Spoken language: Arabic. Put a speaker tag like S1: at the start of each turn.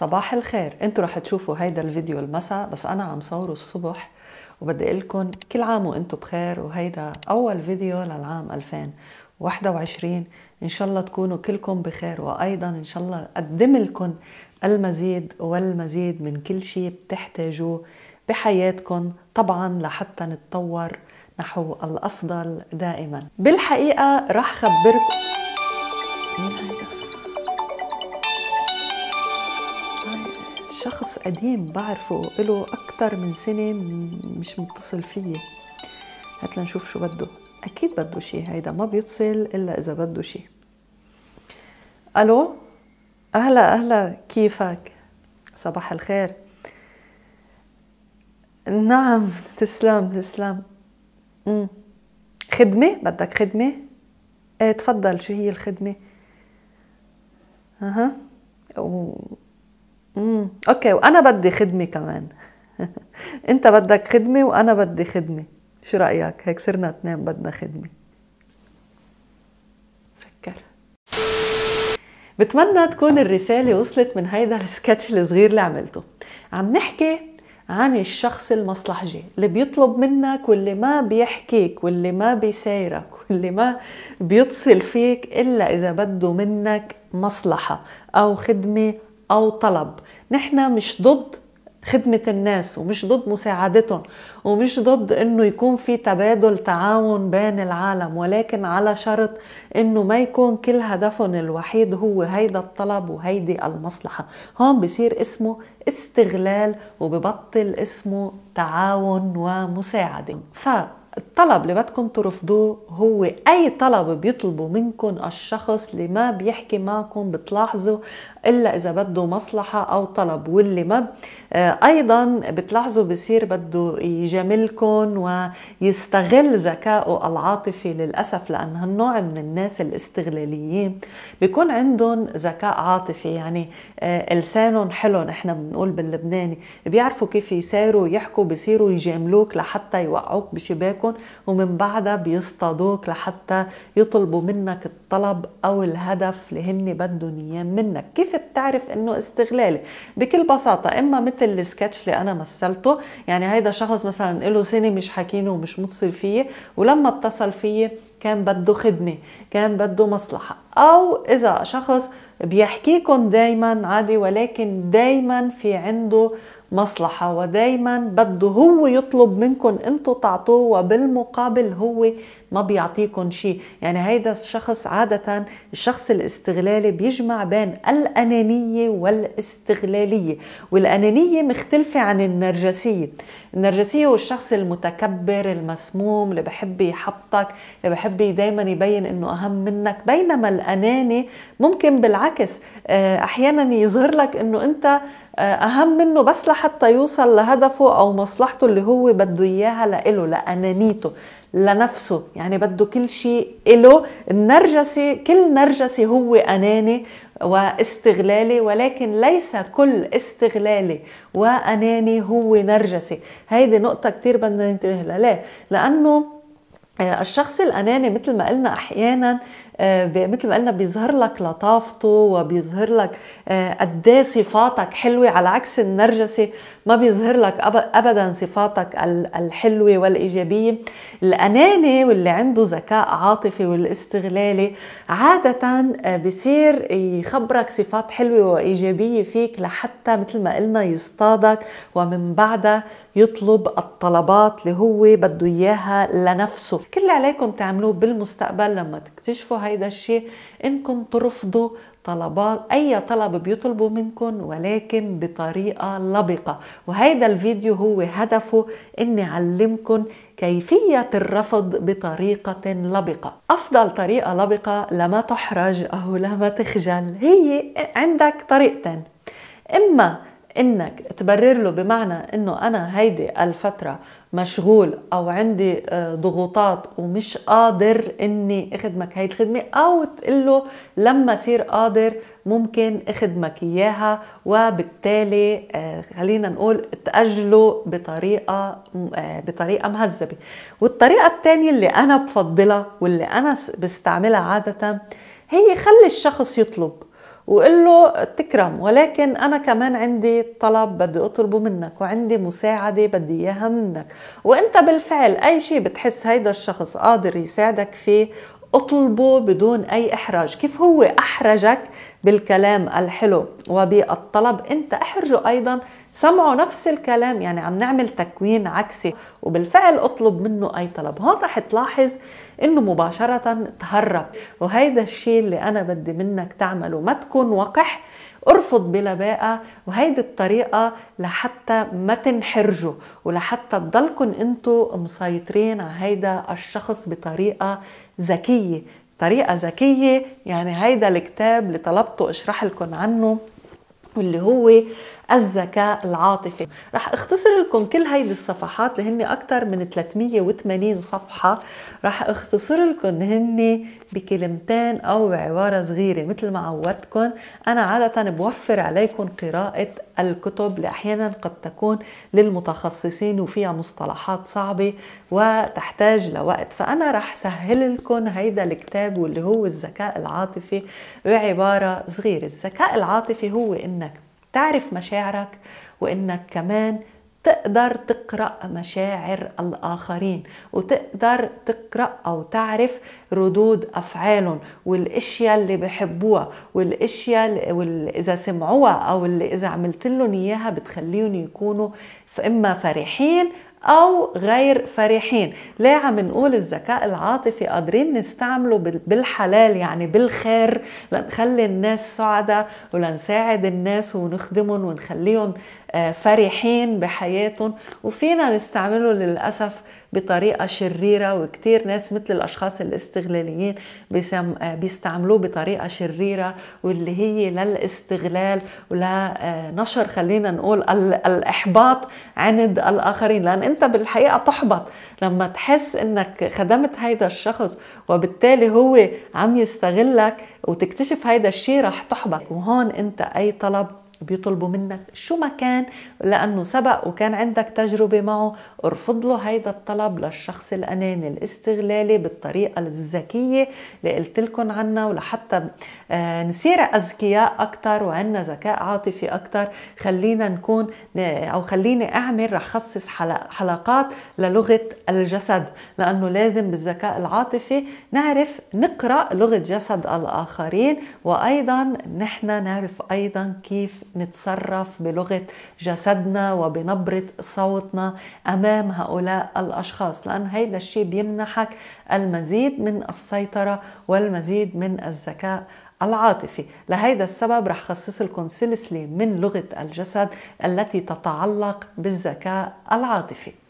S1: صباح الخير انتوا رح تشوفوا هيدا الفيديو المساء بس انا عم صوره الصبح وبدي اقول لكم كل عام وانتم بخير وهيدا اول فيديو للعام 2021 ان شاء الله تكونوا كلكم بخير وايضا ان شاء الله اقدم لكم المزيد والمزيد من كل شيء بتحتاجوه بحياتكم طبعا لحتى نتطور نحو الافضل دائما بالحقيقه رح خبركم مين هيدا شخص قديم بعرفه له أكتر من سنة مش متصل فيي هات لنشوف شو بده أكيد بده شيء هيدا ما بيتصل إلا إذا بده شيء ألو أهلا أهلا كيفك صباح الخير نعم تسلم تسلم خدمة بدك خدمة اه تفضل شو هي الخدمة أها و امم اوكي وانا بدي خدمه كمان انت بدك خدمه وانا بدي خدمه شو رايك هيك صرنا اثنين بدنا خدمه سكر بتمنى تكون الرساله وصلت من هيدا السكتش الصغير اللي عملته عم نحكي عن الشخص المصلحجي اللي بيطلب منك واللي ما بيحكيك واللي ما بيسايرك واللي ما بيتصل فيك إلا إذا بده منك مصلحة أو خدمة أو طلب نحن مش ضد خدمة الناس ومش ضد مساعدتهم ومش ضد انه يكون في تبادل تعاون بين العالم ولكن على شرط انه ما يكون كل هدفهم الوحيد هو هيدا الطلب وهيدي المصلحة هون بصير اسمه استغلال وببطل اسمه تعاون ومساعدة ف الطلب اللي بدكم ترفضوه هو اي طلب بيطلبه منكم الشخص اللي ما بيحكي معكم بتلاحظوا الا اذا بده مصلحه او طلب واللي ما آه، ايضا بتلاحظوا بصير بده يجاملكم ويستغل ذكائه العاطفي للاسف لان هالنوع من الناس الاستغلاليين بيكون عندهم ذكاء عاطفي يعني آه، لسانهم حلو نحن بنقول باللبناني بيعرفوا كيف يساروا يحكوا بصيروا يجاملوك لحتى يوقعوك بشباكهم ومن بعدها بيصطادوك لحتى يطلبوا منك الطلب او الهدف اللي هن بدهم اياه منك كيف كيف بتعرف انه استغلالي بكل بساطه اما مثل السكتش اللي انا مثلته يعني هيدا شخص مثلا له سنه مش حاكينه ومش متصل فيي ولما اتصل فيي كان بده خدمه كان بده مصلحه او اذا شخص بيحكيكم دايما عادي ولكن دايما في عنده مصلحة ودايما بده هو يطلب منكم انتو تعطوه وبالمقابل هو ما بيعطيكم شيء يعني هيدا الشخص عادة الشخص الاستغلالي بيجمع بين الأنانية والاستغلالية والأنانية مختلفة عن النرجسية النرجسية هو الشخص المتكبر المسموم اللي بحب يحبطك اللي بحب دايما يبين انه أهم منك بينما الأناني ممكن بالعكس آه، أحيانا يظهر لك انه انت اهم منه بس لحتى يوصل لهدفه او مصلحته اللي هو بده اياها لإله لانانيته لنفسه يعني بده كل شيء إله النرجسي كل نرجسي هو أناني واستغلالي ولكن ليس كل استغلالي وأناني هو نرجسي هيدي نقطة كتير بدنا ننتبه لها ليه؟ لأنه آه، الشخص الأناني مثل ما قلنا أحيانا آه، مثل ما قلنا بيظهر لك لطافته وبيظهر لك آه، قد إيه صفاتك حلوه على عكس النرجسي ما بيظهر لك ابدا صفاتك الحلوه والايجابيه الاناني واللي عنده ذكاء عاطفي والاستغلالي عاده آه، بصير يخبرك صفات حلوه وايجابيه فيك لحتى مثل ما قلنا يصطادك ومن بعدها يطلب الطلبات اللي هو بده اياها لنفسه كل اللي عليكم تعملوه بالمستقبل لما تكتشفوا هاي هيدا الشيء انكم ترفضوا طلبات اي طلب بيطلبوا منكم ولكن بطريقه لبقه وهيدا الفيديو هو هدفه اني اعلمكم كيفيه الرفض بطريقه لبقه افضل طريقه لبقه لما تحرج او لما تخجل هي عندك طريقتين اما انك تبرر له بمعنى انه انا هيدي الفترة مشغول او عندي آه، ضغوطات ومش قادر اني اخدمك هاي الخدمة او تقول له لما صير قادر ممكن اخدمك اياها وبالتالي آه، خلينا نقول تأجله بطريقة آه، بطريقة مهذبة والطريقة الثانية اللي انا بفضلها واللي انا بستعملها عادة هي خلي الشخص يطلب وقل له تكرم ولكن أنا كمان عندي طلب بدي أطلبه منك وعندي مساعدة بدي إياها منك وأنت بالفعل أي شيء بتحس هيدا الشخص قادر يساعدك فيه اطلبه بدون أي إحراج كيف هو أحرجك بالكلام الحلو وبالطلب أنت احرجه أيضا سمعوا نفس الكلام يعني عم نعمل تكوين عكسي وبالفعل اطلب منه أي طلب هون رح تلاحظ أنه مباشرة تهرب وهيدا الشيء اللي أنا بدي منك تعمله ما تكون وقح ارفض بلباقة وهيدي الطريقة لحتى ما تنحرجوا ولحتى تضلكن انتو مسيطرين على هيدا الشخص بطريقة ذكيه طريقه ذكيه يعني هيدا الكتاب اللي طلبته اشرح لكم عنه واللي هو الذكاء العاطفي رح اختصر لكم كل هيدي الصفحات اللي هن اكثر من 380 صفحه رح اختصر لكم هن بكلمتين او بعباره صغيره مثل ما عودتكم انا عاده بوفر عليكم قراءه الكتب اللي احيانا قد تكون للمتخصصين وفيها مصطلحات صعبه وتحتاج لوقت فانا رح سهل لكم هيدا الكتاب واللي هو الذكاء العاطفي بعباره صغيره الذكاء العاطفي هو انك تعرف مشاعرك وإنك كمان تقدر تقرأ مشاعر الآخرين وتقدر تقرأ أو تعرف ردود أفعالهم والأشياء اللي بحبوها والأشياء اللي إذا سمعوها أو اللي إذا عملت لهم إياها بتخليهم يكونوا إما فرحين أو غير فرحين ليه عم نقول الذكاء العاطفي قادرين نستعمله بالحلال يعني بالخير لنخلي الناس سعداء ولنساعد الناس ونخدمهم ونخليهم فرحين بحياتهم وفينا نستعمله للأسف بطريقة شريرة وكتير ناس مثل الأشخاص الاستغلاليين بيستعملوه بطريقة شريرة واللي هي للاستغلال ولنشر آه، خلينا نقول الإحباط عند الآخرين لأن أنت بالحقيقة تحبط لما تحس أنك خدمت هيدا الشخص وبالتالي هو عم يستغلك وتكتشف هيدا الشيء رح تحبط وهون أنت أي طلب بيطلبوا منك شو ما كان لأنه سبق وكان عندك تجربة معه ارفض له هيدا الطلب للشخص الأناني الاستغلالي بالطريقة الذكية اللي قلت لكم عنها ولحتى آه، نصير أذكياء أكثر وعنا ذكاء عاطفي أكثر خلينا نكون أو خليني أعمل رح خصص حلقات للغة الجسد لأنه لازم بالذكاء العاطفي نعرف نقرأ لغة جسد الآخرين وأيضا نحن نعرف أيضا كيف نتصرف بلغة جسدنا وبنبرة صوتنا أمام هؤلاء الأشخاص لأن هيدا الشيء بيمنحك المزيد من السيطرة والمزيد من الذكاء العاطفي لهيدا السبب رح خصص لكم سلسلة من لغة الجسد التي تتعلق بالذكاء العاطفي